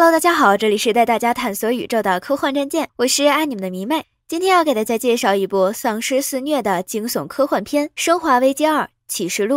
Hello，大家好，这里是带大家探索宇宙的科幻战舰，我是爱你们的迷妹。今天要给大家介绍一部丧尸肆虐的惊悚科幻片《生化危机二：启示录》。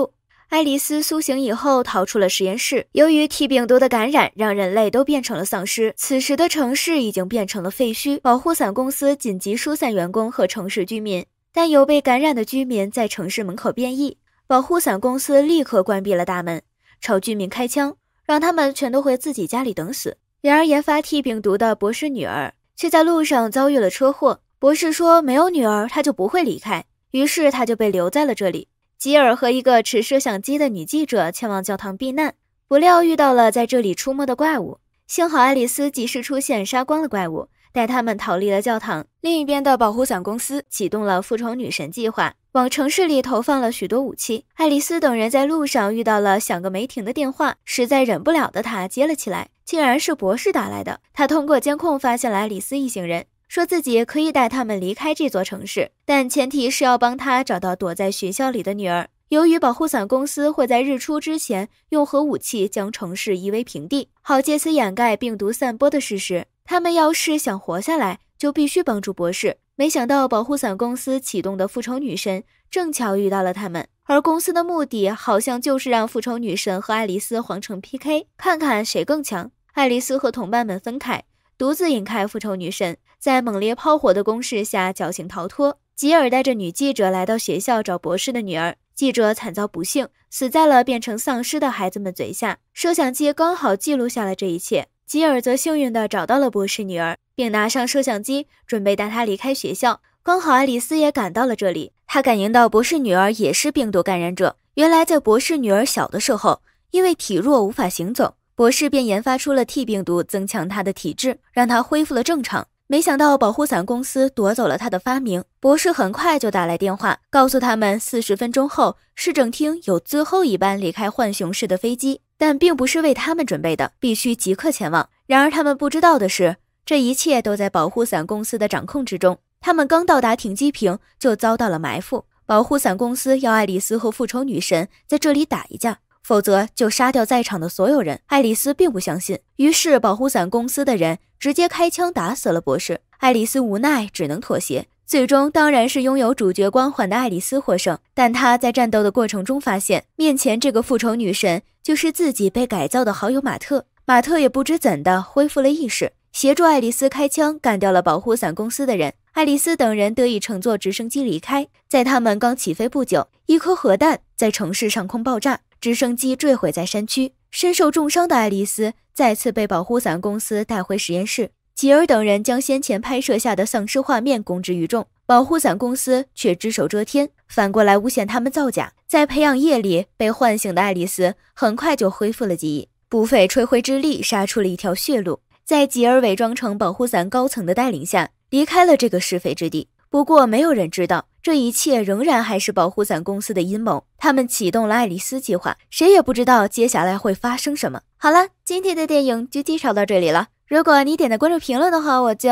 爱丽丝苏醒以后逃出了实验室，由于 T 病毒的感染，让人类都变成了丧尸。此时的城市已经变成了废墟，保护伞公司紧急疏散员工和城市居民，但有被感染的居民在城市门口变异，保护伞公司立刻关闭了大门，朝居民开枪，让他们全都回自己家里等死。然而，研发 T 病毒的博士女儿却在路上遭遇了车祸。博士说：“没有女儿，他就不会离开。”于是，他就被留在了这里。吉尔和一个持摄像机的女记者前往教堂避难，不料遇到了在这里出没的怪物。幸好爱丽丝及时出现，杀光了怪物，带他们逃离了教堂。另一边的保护伞公司启动了复仇女神计划。往城市里投放了许多武器。爱丽丝等人在路上遇到了响个没停的电话，实在忍不了的她接了起来，竟然是博士打来的。他通过监控发现了爱丽丝一行人，说自己可以带他们离开这座城市，但前提是要帮他找到躲在学校里的女儿。由于保护伞公司会在日出之前用核武器将城市夷为平地，好借此掩盖病毒散播的事实，他们要是想活下来，就必须帮助博士。没想到保护伞公司启动的复仇女神正巧遇到了他们，而公司的目的好像就是让复仇女神和爱丽丝皇城 PK，看看谁更强。爱丽丝和同伴们分开，独自引开复仇女神，在猛烈炮火的攻势下侥幸逃脱。吉尔带着女记者来到学校找博士的女儿，记者惨遭不幸，死在了变成丧尸的孩子们嘴下，摄像机刚好记录下了这一切。吉尔则幸运地找到了博士女儿。并拿上摄像机，准备带他离开学校。刚好爱丽丝也赶到了这里，她感应到博士女儿也是病毒感染者。原来，在博士女儿小的时候，因为体弱无法行走，博士便研发出了 T 病毒，增强她的体质，让她恢复了正常。没想到保护伞公司夺走了他的发明。博士很快就打来电话，告诉他们四十分钟后市政厅有最后一班离开浣熊市的飞机，但并不是为他们准备的，必须即刻前往。然而他们不知道的是。这一切都在保护伞公司的掌控之中。他们刚到达停机坪，就遭到了埋伏。保护伞公司要爱丽丝和复仇女神在这里打一架，否则就杀掉在场的所有人。爱丽丝并不相信，于是保护伞公司的人直接开枪打死了博士。爱丽丝无奈，只能妥协。最终，当然是拥有主角光环的爱丽丝获胜。但她在战斗的过程中发现，面前这个复仇女神就是自己被改造的好友马特。马特也不知怎的恢复了意识。协助爱丽丝开枪干掉了保护伞公司的人，爱丽丝等人得以乘坐直升机离开。在他们刚起飞不久，一颗核弹在城市上空爆炸，直升机坠毁在山区，身受重伤的爱丽丝再次被保护伞公司带回实验室。吉尔等人将先前拍摄下的丧尸画面公之于众，保护伞公司却只手遮天，反过来诬陷他们造假。在培养液里被唤醒的爱丽丝很快就恢复了记忆，不费吹灰之力杀出了一条血路。在吉尔伪装成保护伞高层的带领下，离开了这个是非之地。不过，没有人知道这一切仍然还是保护伞公司的阴谋。他们启动了爱丽丝计划，谁也不知道接下来会发生什么。好了，今天的电影就介绍到这里了。如果你点的关注、评论的话，我就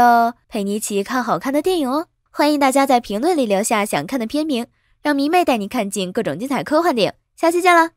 陪你一起看好看的电影哦。欢迎大家在评论里留下想看的片名，让迷妹带你看尽各种精彩科幻电影。下期见了。